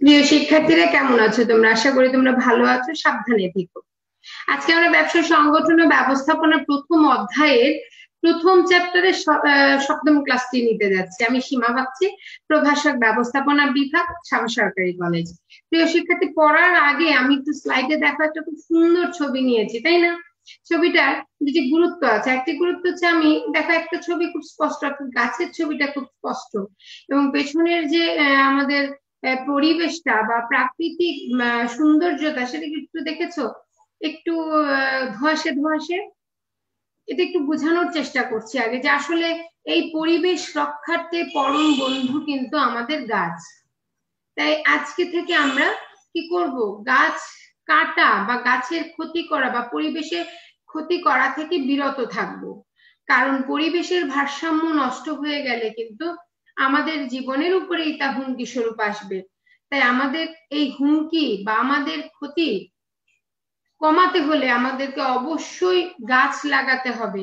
প্রিয় শিক্ষার্থীরা কেমন আছো তোমরা আশা করি তোমরা ভালো আছো সাবধানে থেকো আজকে আমরা ব্যবসা সংগঠন ও ব্যবস্থাপনার প্রথম অধ্যায়ের প্রথম চ্যাপ্টারের সপ্তম ক্লাসটি নিতে যাচ্ছি আমি সীমা ভাবছি প্রভাষক ব্যবস্থাপনা বিভাগ সামা সরকারি কলেজ প্রিয় শিক্ষার্থী পড়ার আগে আমি একটু স্লাইডে দেখা একটা খুব সুন্দর ছবি নিয়েছি তাই না ছবিটার দুটি গুরুত্ব আছে একটি গুরুত্ব হচ্ছে আমি দেখো একটা ছবি খুব স্পষ্ট গাছের ছবিটা খুব স্পষ্ট এবং পেছনের যে আমাদের পরিবেশটা বা প্রাকৃতিক সৌন্দর্যটা সেটা একটু দেখেছো একটু ধোয়াশে ধোয়াশে এটা একটু বোঝানোর চেষ্টা করছি আগে যে আসলে এই পরিবেশ রক্ষার্থে পরম বন্ধু কিন্তু আমাদের গাছ তাই আজকে থেকে আমরা কি করব গাছ কাটা বা গাছের ক্ষতি করা বা পরিবেশের ক্ষতি করা থেকে বিরত থাকব কারণ পরিবেশের ভারসাম্য নষ্ট হয়ে গেলে কিন্তু আমাদের জীবনের উপরেই তা হুমকি স্বরূপ আসবে তাই আমাদের এই হুমকি বা আমাদের ক্ষতি কমাতে হলে আমাদেরকে অবশ্যই গাছ লাগাতে হবে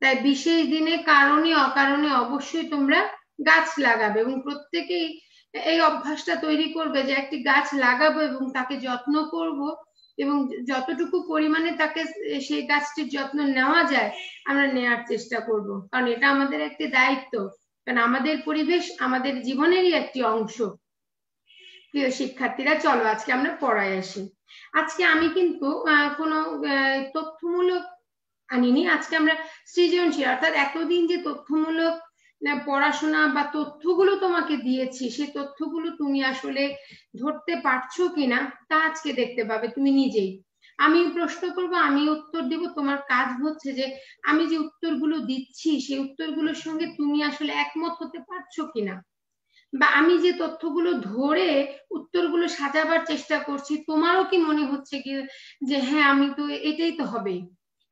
তাই বিশেষ দিনে কারণে অকারণে অবশ্যই তোমরা গাছ লাগাবে এবং প্রত্যেকেই এই অভ্যাসটা তৈরি করবে যে একটি গাছ লাগাবো এবং তাকে যত্ন করব এবং যতটুকু পরিমাণে তাকে সেই গাছটির যত্ন নেওয়া যায় আমরা নেওয়ার চেষ্টা করব কারণ এটা আমাদের একটি দায়িত্ব কারণ আমাদের পরিবেশ আমাদের জীবনেরই একটি অংশ প্রিয় শিক্ষার্থীরা চলো আজকে আমরা পড়ায় আসি আজকে আমি কিন্তু কোনো তথ্যমূলক আনিনি আজকে আমরা সৃজনশীল অর্থাৎ এতদিন যে তথ্যমূলক পড়াশোনা বা তথ্যগুলো তোমাকে দিয়েছি সেই তথ্যগুলো তুমি আসলে ধরতে পারছো কিনা তা আজকে দেখতে পাবে তুমি নিজেই আমি প্রশ্ন করব আমি উত্তর দিব তোমার কাজ হচ্ছে যে আমি যে উত্তরগুলো দিচ্ছি সেই উত্তরগুলোর সঙ্গে তুমি আসলে একমত হতে পারছো কিনা বা আমি যে তথ্যগুলো ধরে উত্তরগুলো সাজাবার চেষ্টা করছি তোমারও কি মনে হচ্ছে কি যে হ্যাঁ আমি তো এটাই তো হবে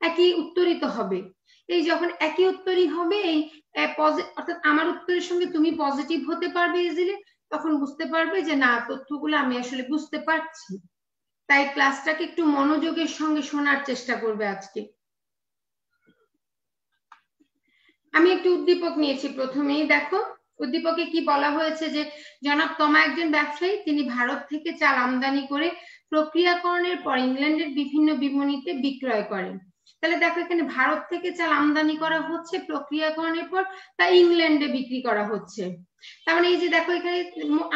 একই উত্তরই তো হবে এই যখন একই উত্তরই হবে এই অর্থাৎ আমার উত্তরের সঙ্গে তুমি পজিটিভ হতে পারবে ইজিলি তখন বুঝতে পারবে যে না তথ্যগুলো আমি আসলে বুঝতে পারছি তাই ক্লাসটাকে একটু মনোযোগের সঙ্গে শোনার চেষ্টা করবে আজকে আমি একটু উদ্দীপক নিয়েছি প্রথমেই দেখো উদ্দীপকে কি বলা হয়েছে যে জনাব তমা একজন ব্যবসায়ী তিনি ভারত থেকে চাল আমদানি করে প্রক্রিয়াকরণের পর ইংল্যান্ডের বিভিন্ন বিপণীতে বিক্রয় করেন তাহলে দেখো এখানে ভারত থেকে চাল আমদানি করা হচ্ছে প্রক্রিয়াকরণের পর তা ইংল্যান্ডে বিক্রি করা হচ্ছে তার মানে এই যে দেখো এখানে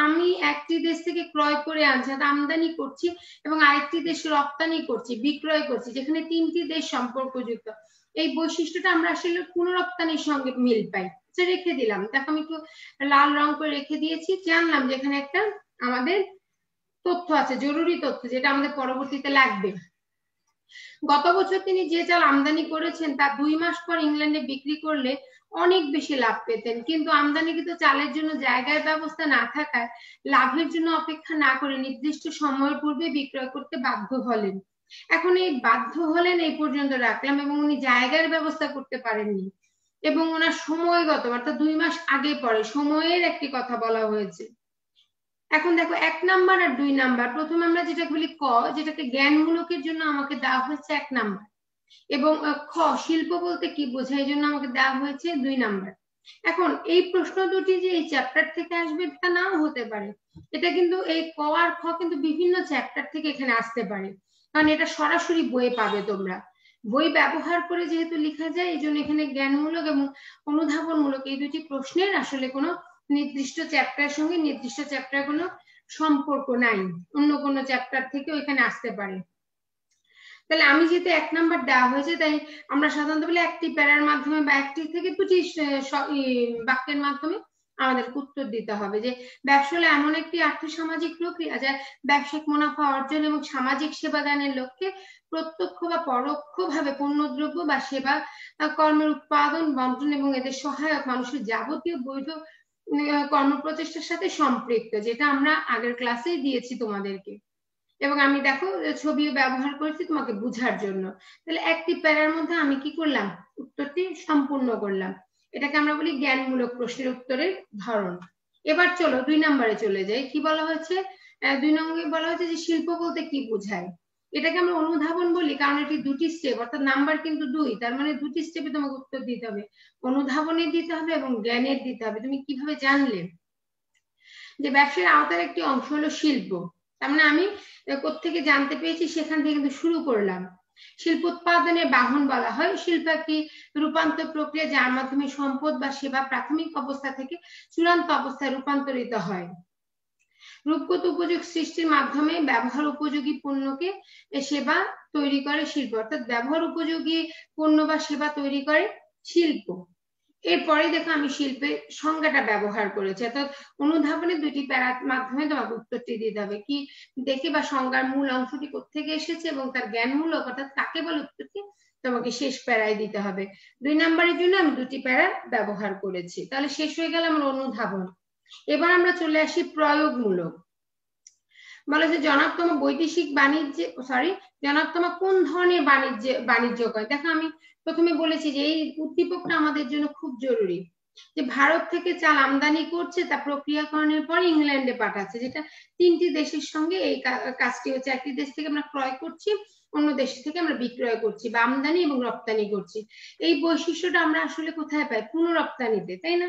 আমি একটি দেশ থেকে ক্রয় করে আনছি আমদানি করছি এবং আরেকটি দেশ রপ্তানি করছি বিক্রয় করছি যেখানে তিনটি দেশ সম্পর্কযুক্ত এই বৈশিষ্ট্যটা আমরা আসলে পুনরপ্তানির সঙ্গে মিল পাই আচ্ছা, রেখে দিলাম দেখো আমি একটু লাল রং করে রেখে দিয়েছি জানলাম যেখানে একটা আমাদের তথ্য আছে জরুরি তথ্য যেটা আমাদের পরবর্তীতে লাগবে গত বছর তিনি যে চাল আমদানি করেছেন তা দুই মাস পর ইংল্যান্ডে বিক্রি করলে অনেক বেশি লাভ পেতেন কিন্তু আমদানিকৃত চালের জন্য জায়গায় ব্যবস্থা না থাকায় লাভের জন্য অপেক্ষা না করে নির্দিষ্ট সময়ের পূর্বে বিক্রয় করতে বাধ্য হলেন এখন এই বাধ্য হলেন এই পর্যন্ত রাখলাম এবং উনি জায়গার ব্যবস্থা করতে পারেননি এবং ওনার সময়গত অর্থাৎ দুই মাস আগে পরে সময়ের একটি কথা বলা হয়েছে এখন দেখো এক নাম্বার আর দুই নাম্বার প্রথমে আমরা যেটা বলি ক যেটাকে জ্ঞানমূলকের জন্য আমাকে দেওয়া হয়েছে এক নাম্বার এবং খ শিল্প বলতে কি বোঝায় এই জন্য আমাকে দেওয়া হয়েছে দুই নাম্বার এখন এই প্রশ্ন দুটি যে এই চ্যাপ্টার থেকে আসবে তা নাও হতে পারে এটা কিন্তু এই ক আর খ কিন্তু বিভিন্ন চ্যাপ্টার থেকে এখানে আসতে পারে কারণ এটা সরাসরি বইয়ে পাবে তোমরা বই ব্যবহার করে যেহেতু লেখা যায় এই জন্য এখানে জ্ঞানমূলক এবং অনুধাবনমূলক এই দুটি প্রশ্নের আসলে কোনো নির্দিষ্ট চ্যাপ্টার সঙ্গে নির্দিষ্ট চ্যাপ্টার কোনো সম্পর্ক নাই অন্য কোনো চ্যাপ্টার থেকে ওইখানে আসতে পারে তাহলে আমি যেহেতু এক নাম্বার দেওয়া হয়েছে তাই আমরা সাধারণত বলে একটি প্যারার মাধ্যমে বা একটি থেকে দুটি বাক্যের মাধ্যমে আমাদের উত্তর দিতে হবে যে ব্যবসা হলে এমন একটি আর্থিক সামাজিক প্রক্রিয়া যা ব্যবসায়িক মুনাফা অর্জন এবং সামাজিক সেবা দানের লক্ষ্যে প্রত্যক্ষ বা পরোক্ষ পরোক্ষভাবে পণ্যদ্রব্য বা সেবা কর্মের উৎপাদন বন্টন এবং এদের সহায়ক মানুষের যাবতীয় বৈধ কর্মপ্রচেষ্টার সাথে সম্পৃক্ত যেটা আমরা আগের ক্লাসেই দিয়েছি তোমাদেরকে এবং আমি দেখো ছবি ব্যবহার করেছি তোমাকে বুঝার জন্য তাহলে একটি প্যারার মধ্যে আমি কি করলাম উত্তরটি সম্পূর্ণ করলাম এটাকে আমরা বলি জ্ঞানমূলক প্রশ্নের উত্তরের ধরন এবার চলো দুই নম্বরে চলে যাই কি বলা হয়েছে দুই নম্বরে বলা হয়েছে যে শিল্প বলতে কি বোঝায় এটাকে আমরা অনুধাবন বলি কারণ এটি দুটি স্টেপ অর্থাৎ নাম্বার কিন্তু দুই তার মানে দুটি স্টেপে তোমাকে উত্তর দিতে হবে অনুধাবনের দিতে হবে এবং জ্ঞানের দিতে হবে তুমি কিভাবে জানলে যে ব্যবসার আওতার একটি অংশ হলো শিল্প তার মানে আমি থেকে জানতে পেরেছি সেখান থেকে কিন্তু শুরু করলাম শিল্প উৎপাদনে বাহন বলা হয় শিল্প একটি রূপান্তর প্রক্রিয়া যার মাধ্যমে সম্পদ বা সেবা প্রাথমিক অবস্থা থেকে চূড়ান্ত অবস্থায় রূপান্তরিত হয় রূপগত উপযোগ সৃষ্টির মাধ্যমে ব্যবহার উপযোগী পণ্যকে সেবা তৈরি করে শিল্প অর্থাৎ ব্যবহার উপযোগী পণ্য বা সেবা তৈরি করে শিল্প এরপরে দেখো আমি শিল্পে সংজ্ঞাটা ব্যবহার করেছি অর্থাৎ অনুধাবনের দুটি প্যারার মাধ্যমে তোমাকে উত্তরটি দিতে হবে কি দেখে বা সংজ্ঞার মূল অংশটি কোথেকে এসেছে এবং তার জ্ঞানমূলক অর্থাৎ কাকে বলে উত্তরটি তোমাকে শেষ প্যারায় দিতে হবে দুই নাম্বারের জন্য আমি দুটি প্যারা ব্যবহার করেছি তাহলে শেষ হয়ে গেল আমার অনুধাবন এবার আমরা চলে আসি প্রয়োগমূলক বলে যে জনাব বৈদেশিক বাণিজ্য সরি জনাব কোন ধরনের বাণিজ্য বাণিজ্য করে দেখো আমি প্রথমে বলেছি যে এই উদ্দীপকটা আমাদের জন্য খুব জরুরি যে ভারত থেকে চাল আমদানি করছে তা প্রক্রিয়াকরণের পর ইংল্যান্ডে পাঠাচ্ছে যেটা তিনটি দেশের সঙ্গে এই কাজটি হচ্ছে একটি দেশ থেকে আমরা ক্রয় করছি অন্য দেশ থেকে আমরা বিক্রয় করছি বা আমদানি এবং রপ্তানি করছি এই বৈশিষ্ট্যটা আমরা আসলে কোথায় পাই পুনঃরপ্তানিতে তাই না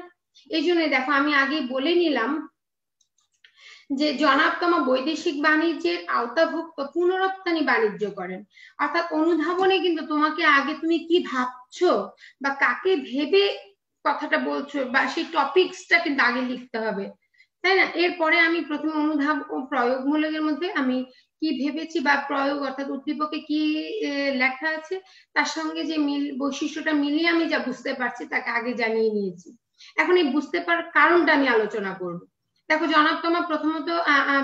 এই জন্য দেখো আমি আগে বলে নিলাম যে জনাবতম বৈদেশিক বাণিজ্যের আওতাভুক্ত পুনরপ্তানি বাণিজ্য করেন অর্থাৎ অনুধাবনে কিন্তু তোমাকে আগে তুমি কি ভাবছো বা কাকে ভেবে কথাটা বলছো বা সেই টপিকসটা কিন্তু আগে লিখতে হবে তাই না এরপরে আমি প্রথমে অনুধাব ও প্রয়োগমূলকের মধ্যে আমি কি ভেবেছি বা প্রয়োগ অর্থাৎ উদ্দীপকে কি লেখা আছে তার সঙ্গে যে মিল বৈশিষ্ট্যটা মিলিয়ে আমি যা বুঝতে পারছি তাকে আগে জানিয়ে নিয়েছি এখন এই বুঝতে পারার কারণটা আমি আলোচনা করব দেখো জনাত্মা প্রথমত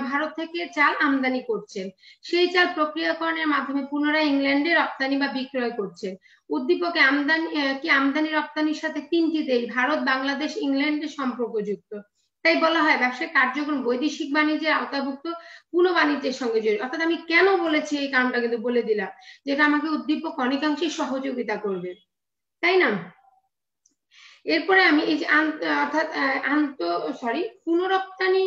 ভারত থেকে চাল আমদানি করছেন সেই চাল প্রক্রিয়াকরণের মাধ্যমে পুনরায় ইংল্যান্ডে রপ্তানি বা বিক্রয় করছেন উদ্দীপকে আমদানি কি আমদানি রপ্তানির সাথে তিনটি দেশ ভারত বাংলাদেশ ইংল্যান্ডের সম্পর্কযুক্ত তাই বলা হয় ব্যবসায় কার্যক্রম বৈদেশিক বাণিজ্যের আওতাভুক্ত পুনঃ বাণিজ্যের সঙ্গে জড়িত অর্থাৎ আমি কেন বলেছি এই কারণটা কিন্তু বলে দিলাম যেটা আমাকে উদ্দীপক অনেকাংশে সহযোগিতা করবে তাই না এরপরে আমি এই যে অর্থাৎ আন্ত সরি পুনরপ্তানি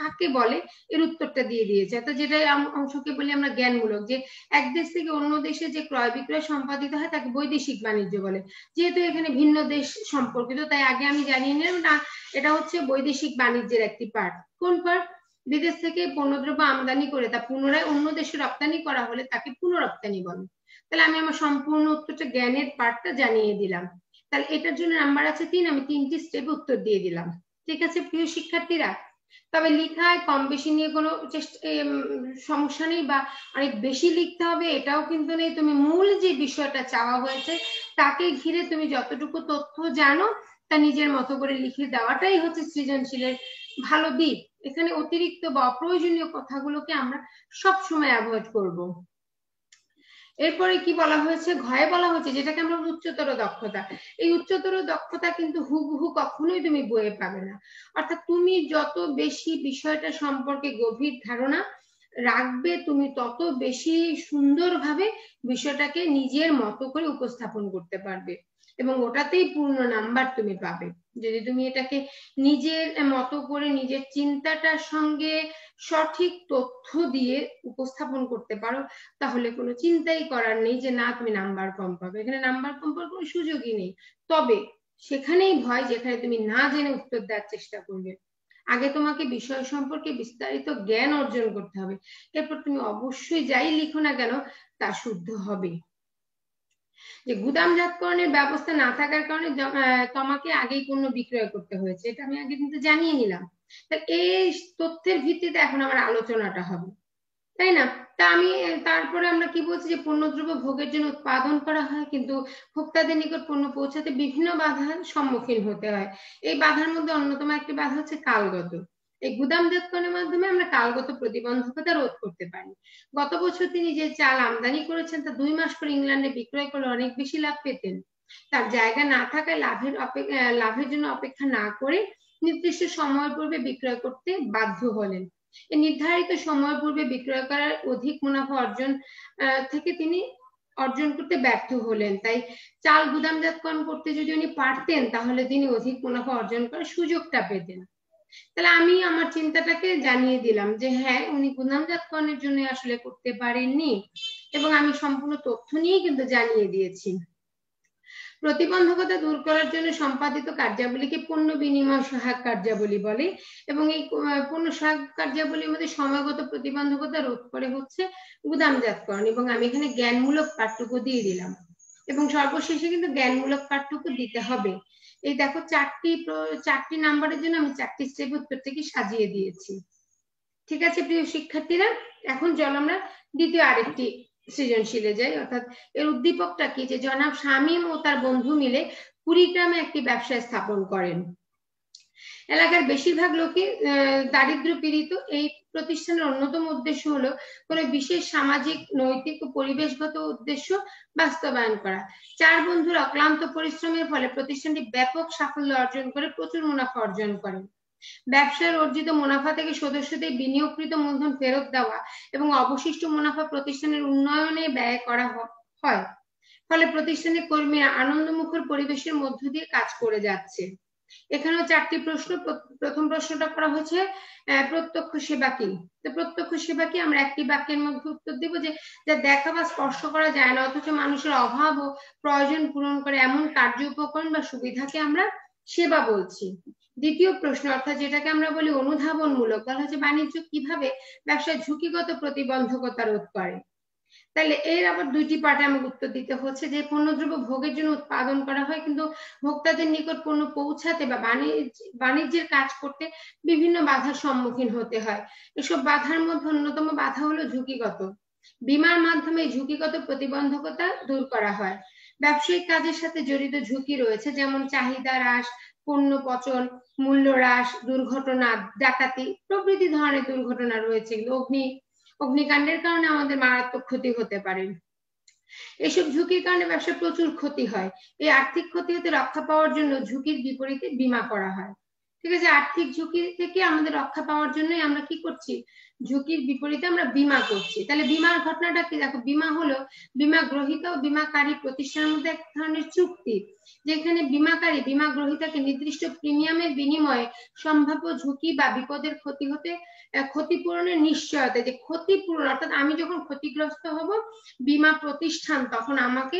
কাকে বলে এর উত্তরটা দিয়ে দিয়েছে অর্থাৎ যেটা অংশকে বলি আমরা জ্ঞানমূলক যে এক দেশ থেকে অন্য দেশে যে ক্রয় বিক্রয় সম্পাদিত হয় তাকে বৈদেশিক বাণিজ্য বলে যেহেতু এখানে ভিন্ন দেশ সম্পর্কিত তাই আগে আমি জানিয়ে নিলাম না এটা হচ্ছে বৈদেশিক বাণিজ্যের একটি পার্ট কোন পার্ট বিদেশ থেকে পণ্যদ্রব্য আমদানি করে তা পুনরায় অন্য দেশে রপ্তানি করা হলে তাকে পুনরপ্তানি বলে তাহলে আমি আমার সম্পূর্ণ উত্তরটা জ্ঞানের পার্টটা জানিয়ে দিলাম তাহলে এটার জন্য নাম্বার আছে তিন আমি তিনটি স্টেপ উত্তর দিয়ে দিলাম ঠিক আছে প্রিয় শিক্ষার্থীরা তবে লিখায় কম বেশি নিয়ে কোনো সমস্যা নেই বা অনেক বেশি লিখতে হবে এটাও কিন্তু নেই তুমি মূল যে বিষয়টা চাওয়া হয়েছে তাকে ঘিরে তুমি যতটুকু তথ্য জানো তা নিজের মতো করে লিখে দেওয়াটাই হচ্ছে সৃজনশীলের ভালো দিক এখানে অতিরিক্ত বা অপ্রয়োজনীয় কথাগুলোকে আমরা সব সময় অ্যাভয়েড করব এরপরে কি বলা হয়েছে ঘয়ে বলা হয়েছে যেটাকে আমরা উচ্চতর দক্ষতা এই উচ্চতর দক্ষতা কিন্তু হুবহু কখনোই তুমি বইয়ে পাবে না অর্থাৎ তুমি যত বেশি বিষয়টা সম্পর্কে গভীর ধারণা রাখবে তুমি তত বেশি সুন্দরভাবে বিষয়টাকে নিজের মতো করে উপস্থাপন করতে পারবে এবং ওটাতেই পূর্ণ নাম্বার তুমি পাবে যদি তুমি এটাকে নিজের মতো করে নিজের চিন্তাটার সঙ্গে সঠিক তথ্য দিয়ে উপস্থাপন করতে পারো তাহলে কোনো চিন্তাই করার নেই যে না তুমি নাম্বার কম পাবে এখানে নাম্বার কম পাওয়ার কোনো সুযোগই নেই তবে সেখানেই ভয় যেখানে তুমি না জেনে উত্তর দেওয়ার চেষ্টা করবে আগে তোমাকে বিষয় সম্পর্কে বিস্তারিত জ্ঞান অর্জন করতে হবে এরপর তুমি অবশ্যই যাই লিখো না কেন তা শুদ্ধ হবে যে গুদামজাতকরণের ব্যবস্থা না থাকার কারণে তোমাকে আগেই পণ্য বিক্রয় করতে হয়েছে এটা আমি আগে কিন্তু জানিয়ে নিলাম তা এই তথ্যের ভিত্তিতে এখন আমার আলোচনাটা হবে তাই না তা আমি তারপরে আমরা কি বলছি যে পণ্যদ্রব্য ভোগের জন্য উৎপাদন করা হয় কিন্তু ভোক্তাদের নিকট পণ্য পৌঁছাতে বিভিন্ন বাধার সম্মুখীন হতে হয় এই বাধার মধ্যে অন্যতম একটি বাধা হচ্ছে কালগত এই জাতকরণের মাধ্যমে আমরা কালগত প্রতিবন্ধকতা রোধ করতে পারি গত বছর তিনি যে চাল আমদানি করেছেন তা দুই মাস করে ইংল্যান্ডে বিক্রয় করে অনেক বেশি লাভ পেতেন তার জায়গা না থাকায় লাভের অপেক্ষা লাভের জন্য অপেক্ষা না করে নির্দিষ্ট সময় পূর্বে বিক্রয় করতে বাধ্য হলেন এই নির্ধারিত সময় পূর্বে বিক্রয় করার অধিক মুনাফা অর্জন থেকে তিনি অর্জন করতে ব্যর্থ হলেন তাই চাল গুদামজাতকরণ করতে যদি উনি পারতেন তাহলে তিনি অধিক মুনাফা অর্জন করার সুযোগটা পেতেন তাহলে আমি আমার চিন্তাটাকে জানিয়ে দিলাম যে হ্যাঁ উনি গুদামজাতকরণের জন্য আসলে করতে পারেননি এবং আমি সম্পূর্ণ তথ্য নিয়ে কিন্তু জানিয়ে দিয়েছি প্রতিবন্ধকতা দূর করার জন্য সম্পাদিত কার্যাবলীকে পূর্ণ বিনিময় সহায়ক কার্যাবলী বলে এবং এই পূর্ণ সহায়ক কার্যাবলীর মধ্যে সময়গত প্রতিবন্ধকতা রোধ করে হচ্ছে গুদামজাতকরণ এবং আমি এখানে জ্ঞানমূলক পার্থক্য দিয়ে দিলাম এবং সর্বশেষে কিন্তু জ্ঞানমূলক পার্থক্য দিতে হবে এই দেখো চারটি চারটি নাম্বারের জন্য আমি চারটি স্টেপ উত্তরটাকে সাজিয়ে দিয়েছি ঠিক আছে প্রিয় শিক্ষার্থীরা এখন চল আমরা দ্বিতীয় আরেকটি সৃজনশীলে যাই অর্থাৎ এর উদ্দীপকটা কি যে জনাব শামীম ও তার বন্ধু মিলে কুড়িগ্রামে একটি ব্যবসা স্থাপন করেন এলাকার বেশিরভাগ লোকে দারিদ্র পীড়িত এই প্রতিষ্ঠানের অন্যতম উদ্দেশ্য হলো কোন বিশেষ সামাজিক নৈতিক ও পরিবেশগত উদ্দেশ্য বাস্তবায়ন করা চার বন্ধুর অক্লান্ত পরিশ্রমের ফলে প্রতিষ্ঠানটি ব্যাপক সাফল্য অর্জন করে প্রচুর মুনাফা অর্জন করে ব্যবসার অর্জিত মুনাফা থেকে সদস্যদের বিনিয়োগকৃত মূলধন ফেরত দেওয়া এবং অবশিষ্ট মুনাফা প্রতিষ্ঠানের উন্নয়নে ব্যয় করা হয় ফলে প্রতিষ্ঠানের কর্মীরা আনন্দমুখর পরিবেশের মধ্য দিয়ে কাজ করে যাচ্ছে এখানেও চারটি প্রশ্ন প্রথম প্রশ্নটা করা হচ্ছে প্রত্যক্ষ সেবা কি তো প্রত্যক্ষ সেবা কি আমরা একটি বাক্যের মধ্যে উত্তর দিব যে যা দেখা বা স্পর্শ করা যায় না অথচ মানুষের অভাব ও প্রয়োজন পূরণ করে এমন কার্য উপকরণ বা সুবিধাকে আমরা সেবা বলছি দ্বিতীয় প্রশ্ন অর্থাৎ যেটাকে আমরা বলি অনুধাবনমূলক তাহলে হচ্ছে বাণিজ্য কিভাবে ব্যবসায় ঝুঁকিগত প্রতিবন্ধকতা রোধ করে তাহলে এর আবার দুইটি পার্টে আমাকে উত্তর দিতে হচ্ছে যে পণ্যদ্রব্য ভোগের জন্য উৎপাদন করা হয় কিন্তু ভোক্তাদের নিকট পণ্য পৌঁছাতে বা বাণিজ্যের কাজ করতে বিভিন্ন বাধার সম্মুখীন হতে হয় এসব বাধার মধ্যে অন্যতম বাধা হলো ঝুঁকিগত বিমার মাধ্যমে ঝুঁকিগত প্রতিবন্ধকতা দূর করা হয় ব্যবসায়িক কাজের সাথে জড়িত ঝুঁকি রয়েছে যেমন চাহিদা হ্রাস পণ্য পচন মূল্য হ্রাস দুর্ঘটনা ডাকাতি প্রভৃতি ধরনের দুর্ঘটনা রয়েছে অগ্নি অগ্নিকাণ্ডের কারণে আমাদের মারাত্মক ক্ষতি হতে পারে এসব ঝুঁকির কারণে ব্যবসায় প্রচুর ক্ষতি হয় এই আর্থিক ক্ষতি হতে রক্ষা পাওয়ার জন্য ঝুঁকির বিপরীতে বিমা করা হয় ঠিক আছে আর্থিক ঝুঁকি থেকে আমাদের রক্ষা পাওয়ার জন্যই আমরা কি করছি ঝুঁকির বিপরীতে আমরা বিমা করছি তাহলে বিমার ঘটনাটা কি দেখো বিমা হলো বিমা গ্রহীতা ও বিমাকারী প্রতিষ্ঠানের মধ্যে এক ধরনের চুক্তি যেখানে বিমাকারী বিমা গ্রহীতাকে নির্দিষ্ট প্রিমিয়ামের বিনিময়ে সম্ভাব্য ঝুঁকি বা বিপদের ক্ষতি হতে ক্ষতিপূরণের নিশ্চয়তা যে ক্ষতিপূরণ অর্থাৎ আমি যখন ক্ষতিগ্রস্ত হব বিমা প্রতিষ্ঠান তখন আমাকে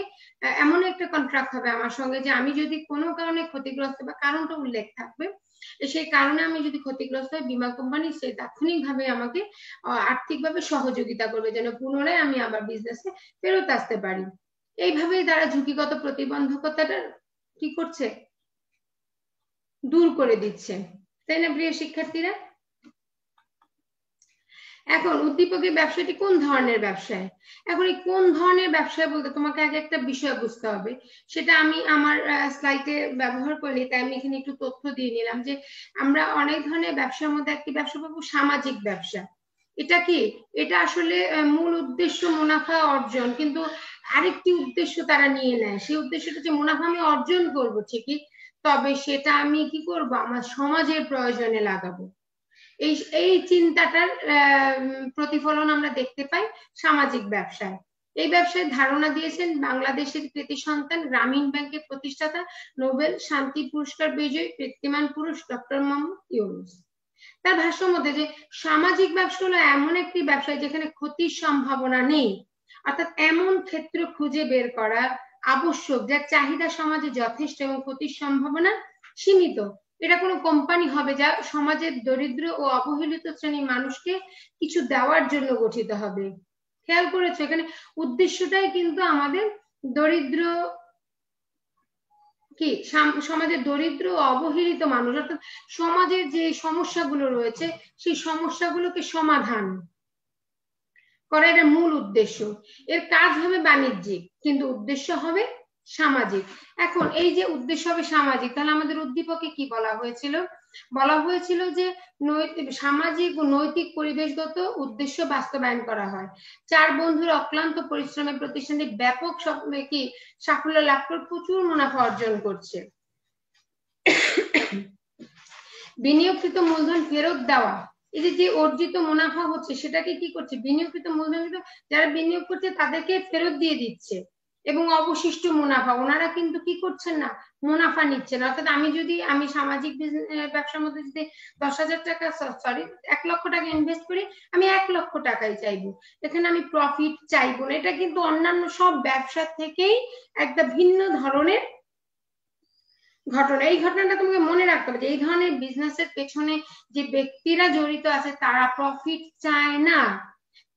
এমন একটা কন্ট্রাক্ট হবে আমার সঙ্গে যে আমি যদি কোনো কারণে ক্ষতিগ্রস্ত বা কারণটা উল্লেখ থাকবে সেই কারণে আমি যদি ক্ষতিগ্রস্ত হয় বিমা কোম্পানি সে ভাবে আমাকে আর্থিকভাবে সহযোগিতা করবে যেন পুনরায় আমি আমার বিজনেসে ফেরত আসতে পারি এইভাবেই তারা ঝুঁকিগত প্রতিবন্ধকতাটা কি করছে দূর করে দিচ্ছে তাই না প্রিয় শিক্ষার্থীরা এখন উদ্দীপকের ব্যবসাটি কোন ধরনের ব্যবসায় এখন এই কোন ধরনের ব্যবসায় বলতে তোমাকে আগে একটা বিষয় বুঝতে হবে সেটা আমি আমার স্লাইডে ব্যবহার করলে তাই আমি এখানে একটু তথ্য দিয়ে নিলাম যে আমরা অনেক ধরনের ব্যবসার মধ্যে একটি ব্যবসা পাবো সামাজিক ব্যবসা এটা কি এটা আসলে মূল উদ্দেশ্য মুনাফা অর্জন কিন্তু আরেকটি উদ্দেশ্য তারা নিয়ে নেয় সেই উদ্দেশ্যটা যে মুনাফা আমি অর্জন করবো ঠিকই তবে সেটা আমি কি করব আমার সমাজের প্রয়োজনে লাগাবো এই এই চিন্তাটার প্রতিফলন আমরা দেখতে পাই সামাজিক ব্যবসায় এই ব্যবসায় ধারণা দিয়েছেন বাংলাদেশের কৃতি সন্তান গ্রামীণ ব্যাংকের প্রতিষ্ঠাতা নোবেল শান্তি পুরস্কার বিজয়ী কৃত্তিমান পুরুষ ডক্টর মোহাম্মদ ইউনুস তার ভাষ্য মধ্যে যে সামাজিক ব্যবসা হলো এমন একটি ব্যবসায় যেখানে ক্ষতির সম্ভাবনা নেই অর্থাৎ এমন ক্ষেত্র খুঁজে বের করা আবশ্যক যার চাহিদা সমাজে যথেষ্ট এবং ক্ষতির সম্ভাবনা সীমিত এটা কোনো কোম্পানি হবে যা সমাজের দরিদ্র ও অবহেলিত শ্রেণীর মানুষকে কিছু দেওয়ার জন্য গঠিত হবে খেয়াল করেছো এখানে উদ্দেশ্যটাই কিন্তু আমাদের দরিদ্র কি সমাজের দরিদ্র ও অবহেলিত মানুষ অর্থাৎ সমাজের যে সমস্যাগুলো রয়েছে সেই সমস্যাগুলোকে সমাধান করা এটা মূল উদ্দেশ্য এর কাজ হবে বাণিজ্যিক কিন্তু উদ্দেশ্য হবে সামাজিক এখন এই যে উদ্দেশ্য হবে সামাজিক তাহলে আমাদের উদ্দীপকে কি বলা হয়েছিল বলা হয়েছিল যে সামাজিক ও নৈতিক পরিবেশগত উদ্দেশ্য বাস্তবায়ন করা হয় চার বন্ধুর অক্লান্ত পরিশ্রমে প্রতিষ্ঠানটি ব্যাপক কি সাফল্য লাভ করে প্রচুর মুনাফা অর্জন করছে বিনিয়োগকৃত মূলধন ফেরত দেওয়া এই যে যে অর্জিত মুনাফা হচ্ছে সেটাকে কি করছে বিনিয়োগকৃত মূলধন যারা বিনিয়োগ করছে তাদেরকে ফেরত দিয়ে দিচ্ছে এবং অবশিষ্ট মুনাফা ওনারা কিন্তু কি করছেন না মুনাফা নিচ্ছেন অর্থাৎ আমি যদি আমি সামাজিক ব্যবসার মধ্যে যদি দশ হাজার টাকা সরি এক লক্ষ টাকা ইনভেস্ট করি আমি এক লক্ষ টাকাই চাইবো এখানে আমি প্রফিট চাইবো না এটা কিন্তু অন্যান্য সব ব্যবসা থেকেই একটা ভিন্ন ধরনের ঘটনা এই ঘটনাটা তোমাকে মনে রাখতে হবে যে এই ধরনের বিজনেসের পেছনে যে ব্যক্তিরা জড়িত আছে তারা প্রফিট চায় না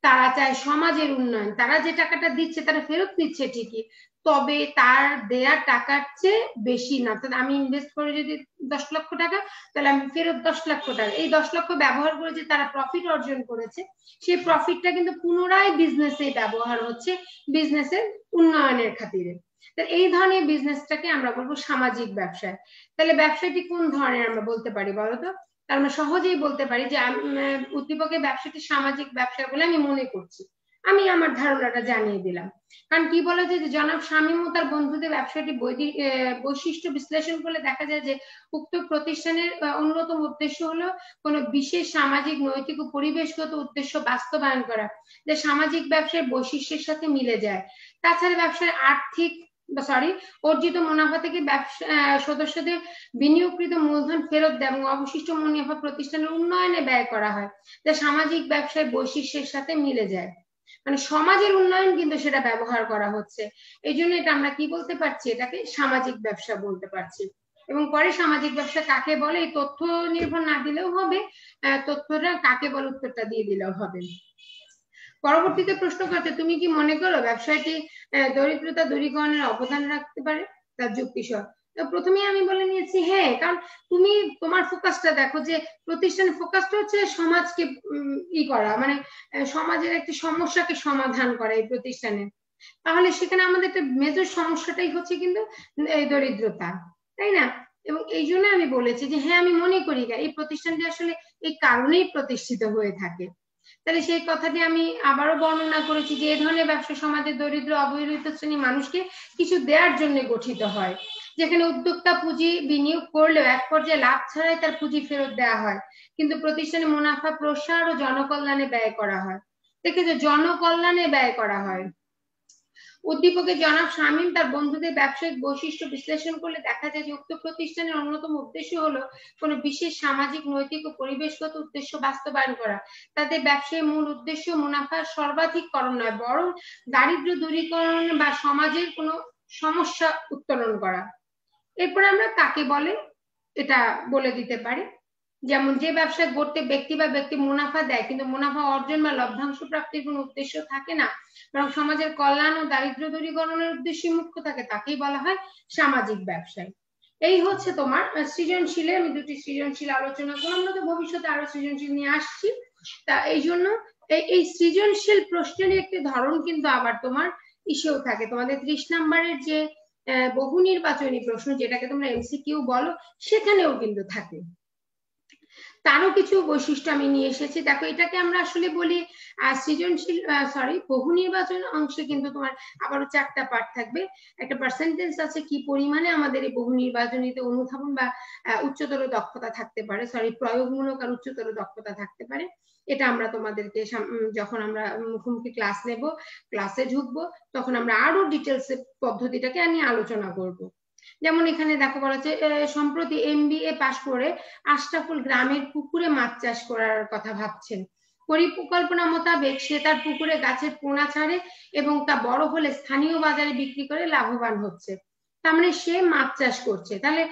তারা চায় সমাজের উন্নয়ন তারা যে টাকাটা দিচ্ছে তারা ফেরত নিচ্ছে ঠিকই তবে তার দেয়া টাকার চেয়ে বেশি না আমি ইনভেস্ট করে যদি দশ লক্ষ টাকা তাহলে আমি ফেরত দশ লক্ষ টাকা এই দশ লক্ষ ব্যবহার করে যে তারা প্রফিট অর্জন করেছে সেই প্রফিটটা কিন্তু পুনরায় বিজনেসে ব্যবহার হচ্ছে বিজনেসের উন্নয়নের খাতিরে এই ধরনের বিজনেসটাকে আমরা বলবো সামাজিক ব্যবসায় তাহলে ব্যবসাটি কোন ধরনের আমরা বলতে পারি বলতো তার মানে সহজেই বলতে পারি যে উদ্দীপকের ব্যবসাটি সামাজিক ব্যবসা বলে আমি মনে করছি আমি আমার ধারণাটা জানিয়ে দিলাম কারণ কি বলা যায় যে জনাব শামীম ও তার বন্ধুদের ব্যবসাটি বৈশিষ্ট্য বিশ্লেষণ করলে দেখা যায় যে উক্ত প্রতিষ্ঠানের অন্যতম উদ্দেশ্য হলো কোনো বিশেষ সামাজিক নৈতিক ও পরিবেশগত উদ্দেশ্য বাস্তবায়ন করা যে সামাজিক ব্যবসার বৈশিষ্ট্যের সাথে মিলে যায় তাছাড়া ব্যবসার আর্থিক সরি অর্জিত মুনাফা থেকে ব্যবসা সদস্যদের বিনিয়োগকৃত মূলধন ফেরত দেয় এবং অবশিষ্ট মুনাফা প্রতিষ্ঠানের উন্নয়নে ব্যয় করা হয় যা সামাজিক ব্যবসায় বৈশিষ্ট্যের সাথে মিলে যায় মানে সমাজের উন্নয়ন কিন্তু সেটা ব্যবহার করা হচ্ছে এই জন্য এটা আমরা কি বলতে পারছি এটাকে সামাজিক ব্যবসা বলতে পারছি এবং পরে সামাজিক ব্যবসা কাকে বলে এই তথ্য নির্ভর না দিলেও হবে তথ্যটা কাকে বলে উত্তরটা দিয়ে দিলেও হবে পরবর্তীতে প্রশ্ন করতে তুমি কি মনে করো ব্যবসাটি দরিদ্রতা দূরীকরণের অবদান রাখতে পারে তার যুক্তিসহ প্রথমেই আমি বলে নিয়েছি হ্যাঁ কারণ তুমি তোমার ফোকাসটা দেখো যে প্রতিষ্ঠানের ফোকাসটা হচ্ছে সমাজকে ই করা মানে সমাজের একটি সমস্যাকে সমাধান করা এই প্রতিষ্ঠানে তাহলে সেখানে আমাদের একটা মেজর সমস্যাটাই হচ্ছে কিন্তু এই দরিদ্রতা তাই না এবং এই জন্য আমি বলেছি যে হ্যাঁ আমি মনে করি এই প্রতিষ্ঠানটি আসলে এই কারণেই প্রতিষ্ঠিত হয়ে থাকে তাহলে সেই কথাটি আমি আবারও বর্ণনা করেছি যে এ ধরনের ব্যবসা সমাজে দরিদ্র অবহেলিত শ্রেণী মানুষকে কিছু দেওয়ার জন্য গঠিত হয় যেখানে উদ্যোক্তা পুঁজি বিনিয়োগ করলেও এক পর্যায়ে লাভ ছাড়াই তার পুঁজি ফেরত দেওয়া হয় কিন্তু প্রতিষ্ঠানে মুনাফা প্রসার ও জনকল্যাণে ব্যয় করা হয় দেখেছো জনকল্যাণে ব্যয় করা হয় উদ্দীপকের জনাব শামীম তার বন্ধুদের ব্যবসায়িক বৈশিষ্ট্য বিশ্লেষণ করলে দেখা যায় যে উক্ত প্রতিষ্ঠানের অন্যতম উদ্দেশ্য হলো কোনো বিশেষ সামাজিক নৈতিক ও পরিবেশগত উদ্দেশ্য বাস্তবায়ন করা তাদের ব্যবসায়ের মূল উদ্দেশ্য মুনাফা করণ নয় বরং দারিদ্র দূরীকরণ বা সমাজের কোনো সমস্যা উত্তোলন করা এরপরে আমরা কাকে বলে এটা বলে দিতে পারি যেমন যে ব্যবসা করতে ব্যক্তি বা ব্যক্তি মুনাফা দেয় কিন্তু মুনাফা অর্জন বা লভ্যাংশ প্রাপ্তির কোন উদ্দেশ্য থাকে না বরং সমাজের কল্যাণ ও দারিদ্র দূরীকরণের উদ্দেশ্যে মুক্ত থাকে তাকেই বলা হয় সামাজিক ব্যবসায় এই হচ্ছে তোমার সৃজনশীলে আমি দুটি সৃজনশীল আলোচনা করলাম আমরা তো ভবিষ্যতে আরো সৃজনশীল নিয়ে আসছি তা এই জন্য এই সৃজনশীল প্রশ্নের একটি ধরন কিন্তু আবার তোমার ইসেও থাকে তোমাদের ত্রিশ নাম্বারের যে বহু নির্বাচনী প্রশ্ন যেটাকে তোমরা এমসিকিউ বলো সেখানেও কিন্তু থাকে তারও কিছু বৈশিষ্ট্য আমি নিয়ে এসেছি দেখো এটাকে আমরা আসলে বলি সৃজনশীল সরি বহু নির্বাচন অংশে কিন্তু তোমার আবারও চারটা পার্ট থাকবে একটা পার্সেন্টেজ আছে কি পরিমাণে আমাদের এই বহু নির্বাচনীতে অনুধাবন বা উচ্চতর দক্ষতা থাকতে পারে সরি প্রয়োগমূলক আর উচ্চতর দক্ষতা থাকতে পারে এটা আমরা তোমাদেরকে যখন আমরা মুখোমুখি ক্লাস নেব ক্লাসে ঢুকবো তখন আমরা আরো ডিটেলস পদ্ধতিটাকে আমি আলোচনা করবো যেমন এখানে দেখো বলা হচ্ছে সম্প্রতি এমবিএ পাশ করে আশরাফুল গ্রামের পুকুরে মাছ চাষ করার কথা ভাবছেন পরিকল্পনা মোতাবেক সে তার পুকুরে গাছের পোনা ছাড়ে এবং তা বড় হলে স্থানীয় বাজারে বিক্রি করে লাভবান হচ্ছে তার মানে সে মাছ চাষ করছে তাহলে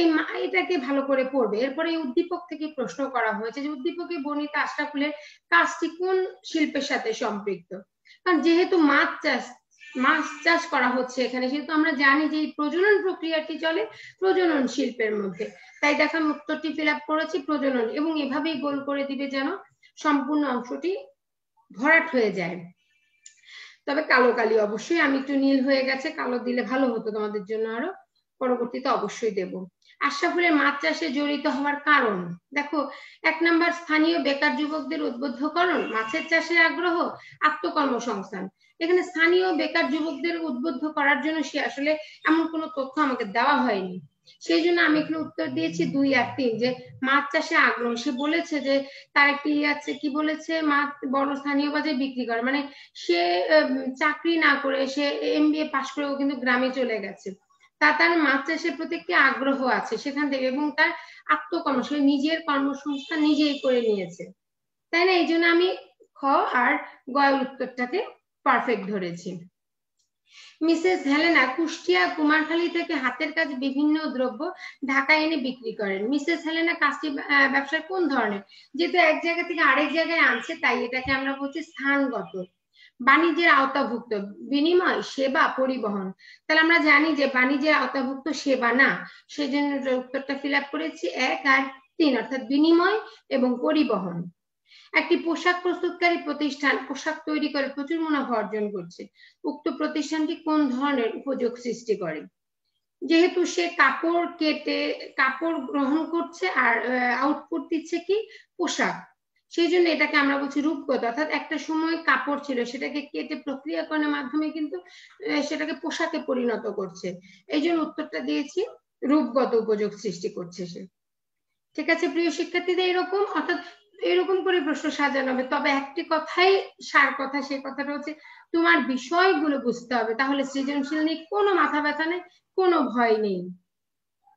এই এটাকে ভালো করে পড়বে এরপরে এই উদ্দীপক থেকে প্রশ্ন করা হয়েছে যে উদ্দীপকে বর্ণিত আশরাফুলের কাজটি কোন শিল্পের সাথে সম্পৃক্ত কারণ যেহেতু মাছ চাষ মাছ চাষ করা হচ্ছে এখানে সেহেতু আমরা জানি যে এই প্রজনন প্রক্রিয়াটি চলে প্রজনন শিল্পের মধ্যে তাই দেখো আমি উত্তরটি ফিল আপ করেছি প্রজনন এবং এভাবেই গোল করে দিবে যেন সম্পূর্ণ অংশটি ভরাট হয়ে যায় তবে কালো কালি অবশ্যই আমি একটু নীল হয়ে গেছে কালো দিলে ভালো হতো তোমাদের জন্য আরো পরবর্তীতে অবশ্যই দেব আশাফুলের মাছ চাষে জড়িত হওয়ার কারণ দেখো এক নম্বর স্থানীয় বেকার যুবকদের উদ্বুদ্ধকরণ মাছের চাষে আগ্রহ আত্মকর্মসংস্থান এখানে স্থানীয় বেকার যুবকদের উদ্বুদ্ধ করার জন্য সে আসলে এমন কোনো তথ্য আমাকে দেওয়া হয়নি সেই জন্য আমি এখানে উত্তর দিয়েছি দুই আর তিন যে মাছ চাষে আগ্রহ সে বলেছে যে তার একটি ইয়ে আছে কি বলেছে মাছ বড় স্থানীয় বাজারে বিক্রি করে মানে সে চাকরি না করে সে এম বি এ পাশ করেও কিন্তু গ্রামে চলে গেছে তা তার মাছ চাষের প্রতি একটি আগ্রহ আছে সেখান থেকে এবং তার আত্মকর্ম সে নিজের কর্মসংস্থান নিজেই করে নিয়েছে তাই না এই জন্য আমি খ আর গয়ের উত্তরটাকে পারফেক্ট ধরেছি মিসেস হেলেনা কুষ্টিয়া কুমারখালী থেকে হাতের কাজ বিভিন্ন দ্রব্য ঢাকায় এনে বিক্রি করেন মিসেস হেলেনা কাজটি ব্যবসার কোন ধরনের যেহেতু এক জায়গা থেকে আরেক জায়গায় আনছে তাই এটাকে আমরা বলছি স্থানগত বাণিজ্যের আওতাভুক্ত বিনিময় সেবা পরিবহন তাহলে আমরা জানি যে বাণিজ্যের আওতাভুক্ত সেবা না সেই জন্য উত্তরটা ফিল আপ করেছি এক আর তিন অর্থাৎ বিনিময় এবং পরিবহন একটি পোশাক প্রস্তুতকারী প্রতিষ্ঠান পোশাক তৈরি করে প্রচুর মুনাফা অর্জন করছে উক্ত প্রতিষ্ঠানটি কোন ধরনের উপযোগ সৃষ্টি করে যেহেতু সে কাপড় কেটে কাপড় গ্রহণ করছে আর আউটপুট দিচ্ছে কি পোশাক সেই জন্য এটাকে আমরা বলছি রূপগত অর্থাৎ একটা সময় কাপড় ছিল সেটাকে কেটে প্রক্রিয়াকরণের মাধ্যমে কিন্তু সেটাকে পোশাকে পরিণত করছে এই জন্য উত্তরটা দিয়েছি রূপগত উপযোগ সৃষ্টি করছে সে ঠিক আছে প্রিয় শিক্ষার্থীদের এরকম অর্থাৎ এরকম করে প্রশ্ন সাজানো হবে তবে একটি কথাই সার কথা সেই কথাটা হচ্ছে তোমার বিষয়গুলো বুঝতে হবে তাহলে সৃজনশীল নিয়ে কোনো মাথা ব্যথা নেই কোনো ভয় নেই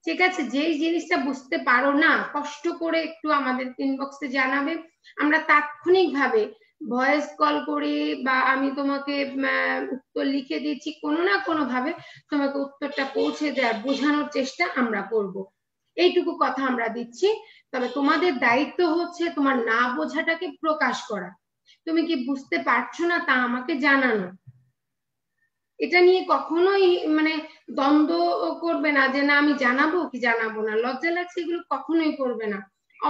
ঠিক আছে যেই জিনিসটা বুঝতে পারো না কষ্ট করে একটু আমাদের ইনবক্সে জানাবে আমরা তাৎক্ষণিকভাবে ভয়েস কল করে বা আমি তোমাকে উত্তর লিখে দিচ্ছি কোনো না কোনো ভাবে তোমাকে উত্তরটা পৌঁছে দেওয়ার বোঝানোর চেষ্টা আমরা করব এইটুকু কথা আমরা দিচ্ছি তবে তোমাদের দায়িত্ব হচ্ছে তোমার না বোঝাটাকে প্রকাশ করা তুমি কি বুঝতে পারছো না তা আমাকে জানানো এটা নিয়ে কখনোই মানে দ্বন্দ্ব করবে না যে না আমি জানাবো কি জানাবো না লজ্জা লাগছে এগুলো কখনোই করবে না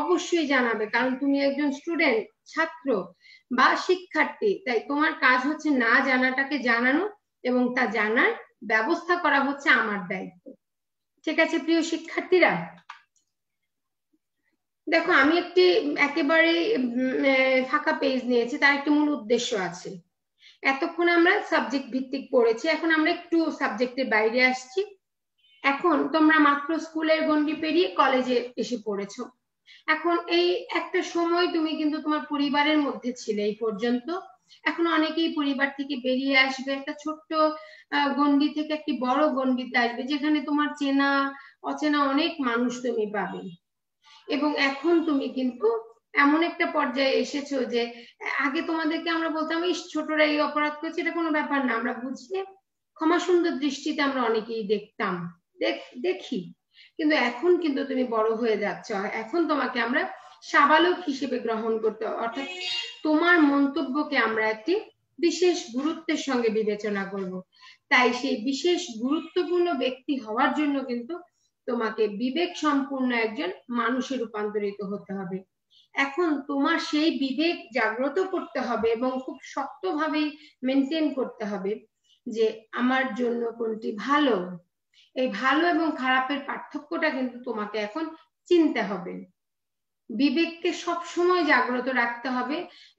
অবশ্যই জানাবে কারণ তুমি একজন স্টুডেন্ট ছাত্র বা শিক্ষার্থী তাই তোমার কাজ হচ্ছে না জানাটাকে জানানো এবং তা জানার ব্যবস্থা করা হচ্ছে আমার দায়িত্ব ঠিক আছে প্রিয় শিক্ষার্থীরা দেখো আমি একটি একেবারে ফাঁকা পেজ নিয়েছি তার একটি মূল উদ্দেশ্য আছে এতক্ষণ আমরা সাবজেক্ট ভিত্তিক পড়েছি এখন আমরা একটু সাবজেক্টের বাইরে আসছি এখন তোমরা মাত্র স্কুলের গন্ডি পেরিয়ে কলেজে এসে পড়েছো এখন এই একটা সময় তুমি কিন্তু তোমার পরিবারের মধ্যে ছিলে এই পর্যন্ত এখন অনেকেই পরিবার থেকে বেরিয়ে আসবে একটা ছোট্ট গন্ডি থেকে একটি বড় গন্ডিতে আসবে যেখানে তোমার চেনা অচেনা অনেক মানুষ তুমি পাবে এবং এখন তুমি কিন্তু এমন একটা পর্যায়ে এসেছো যে আগে তোমাদেরকে আমরা বলতাম ইস ছোটরা এই অপরাধ করছে এটা কোনো ব্যাপার না আমরা বুঝলে ক্ষমা সুন্দর দৃষ্টিতে আমরা অনেকেই দেখতাম দেখি কিন্তু এখন কিন্তু তুমি বড় হয়ে যাচ্ছ এখন তোমাকে আমরা সাবালক হিসেবে গ্রহণ করতে অর্থাৎ তোমার মন্তব্যকে আমরা একটি বিশেষ গুরুত্বের সঙ্গে বিবেচনা করব তাই সেই বিশেষ গুরুত্বপূর্ণ ব্যক্তি হওয়ার জন্য কিন্তু তোমাকে বিবেক সম্পূর্ণ একজন মানুষে রূপান্তরিত হতে হবে এখন তোমার সেই বিবেক জাগ্রত করতে হবে এবং খুব শক্তভাবে মেনটেন করতে হবে যে আমার জন্য কোনটি ভালো এই ভালো এবং খারাপের পার্থক্যটা কিন্তু তোমাকে এখন চিনতে হবে বিবেককে সব সময় জাগ্রত রাখতে হবে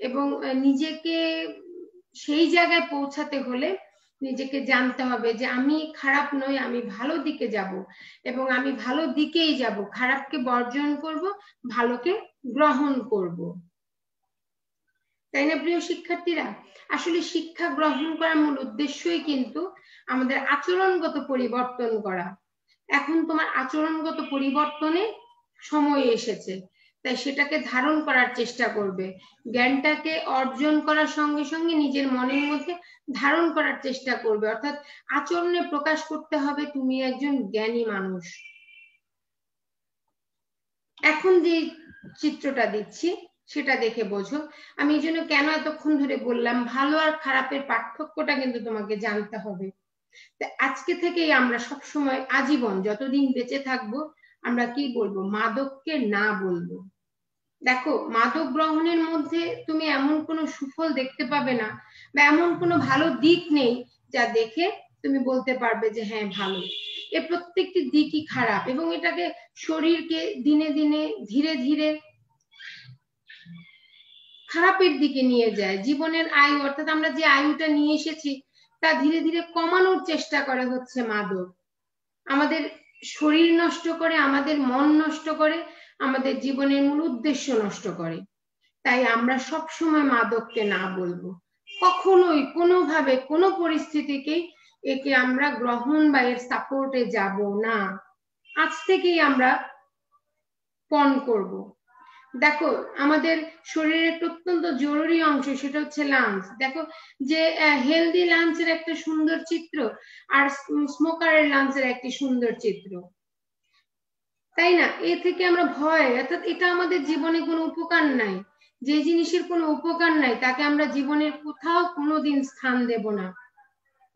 এবং নিজেকে সেই জায়গায় পৌঁছাতে হলে নিজেকে জানতে হবে যে আমি খারাপ নই আমি ভালো দিকে যাব এবং আমি ভালো দিকেই যাব খারাপকে বর্জন করব ভালোকে গ্রহণ করব তাই না প্রিয় শিক্ষার্থীরা আসলে শিক্ষা গ্রহণ করার মূল উদ্দেশ্যই কিন্তু আমাদের আচরণগত পরিবর্তন করা এখন তোমার আচরণগত পরিবর্তনে সময় এসেছে তাই সেটাকে ধারণ করার চেষ্টা করবে জ্ঞানটাকে অর্জন করার সঙ্গে সঙ্গে নিজের মনের মধ্যে ধারণ করার চেষ্টা করবে অর্থাৎ আচরণে প্রকাশ করতে হবে তুমি একজন জ্ঞানী মানুষ এখন যে চিত্রটা দিচ্ছি সেটা দেখে বোঝো আমি এই জন্য কেন এতক্ষণ ধরে বললাম ভালো আর খারাপের পার্থক্যটা কিন্তু তোমাকে জানতে হবে আজকে থেকেই আমরা সব সময় আজীবন যতদিন বেঁচে থাকবো আমরা কি বলবো মাদককে না বলবো দেখো মাদক গ্রহণের মধ্যে তুমি এমন কোনো সুফল দেখতে পাবে না বা এমন কোনো ভালো দিক নেই যা দেখে তুমি বলতে পারবে যে হ্যাঁ ভালো এর প্রত্যেকটি দিকই খারাপ এবং এটাকে শরীরকে দিনে দিনে ধীরে ধীরে খারাপের দিকে নিয়ে যায় জীবনের আয়ু অর্থাৎ আমরা যে আয়ুটা নিয়ে এসেছি তা ধীরে ধীরে কমানোর চেষ্টা করে হচ্ছে মাদক আমাদের শরীর নষ্ট করে আমাদের মন নষ্ট করে আমাদের জীবনের মূল উদ্দেশ্য নষ্ট করে তাই আমরা সব সময় মাদককে না বলবো কখনোই কোনোভাবে কোনো পরিস্থিতিকেই একে আমরা গ্রহণ বা এর সাপোর্টে যাব না আজ থেকেই আমরা পণ করবো দেখো আমাদের শরীরের অত্যন্ত জরুরি অংশ সেটা হচ্ছে লাংস দেখো যে হেলদি লাংসের একটা সুন্দর চিত্র আর স্মোকারের লাংসের একটি সুন্দর চিত্র তাই না এ থেকে আমরা ভয় অর্থাৎ এটা আমাদের জীবনে কোনো উপকার নাই যে জিনিসের কোনো উপকার নাই তাকে আমরা জীবনের কোথাও কোনোদিন স্থান দেব না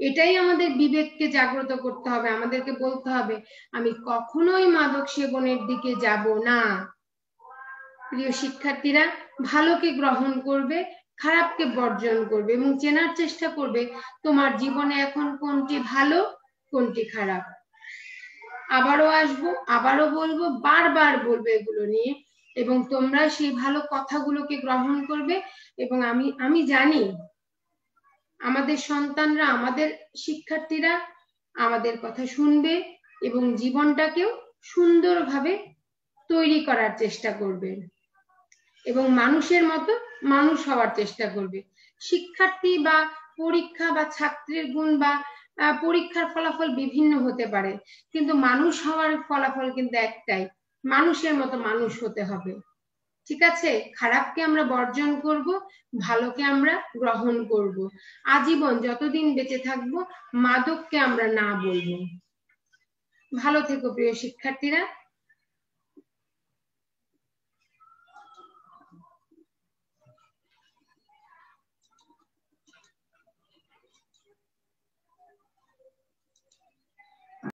এটাই আমাদের বিবেককে জাগ্রত করতে হবে আমাদেরকে বলতে হবে আমি কখনোই মাদক সেবনের দিকে যাব না প্রিয় শিক্ষার্থীরা ভালোকে গ্রহণ করবে খারাপকে বর্জন করবে এবং চেনার চেষ্টা করবে তোমার জীবনে এখন কোনটি ভালো কোনটি খারাপ আবারও আসবো আবারও বলবো বারবার বলবে এগুলো নিয়ে এবং তোমরা সেই ভালো কথাগুলোকে গ্রহণ করবে এবং আমি আমি জানি আমাদের সন্তানরা আমাদের শিক্ষার্থীরা আমাদের কথা শুনবে এবং জীবনটাকেও সুন্দরভাবে তৈরি করার চেষ্টা করবে এবং মানুষের মতো মানুষ হওয়ার চেষ্টা করবে শিক্ষার্থী বা পরীক্ষা বা ছাত্রের গুণ বা পরীক্ষার ফলাফল বিভিন্ন হতে পারে কিন্তু মানুষ হওয়ার ফলাফল কিন্তু একটাই মানুষের মতো মানুষ হতে হবে ঠিক আছে খারাপকে আমরা বর্জন করব ভালোকে আমরা গ্রহণ করব আজীবন যতদিন বেঁচে থাকবো মাদককে আমরা না বলবো ভালো থেকো প্রিয় শিক্ষার্থীরা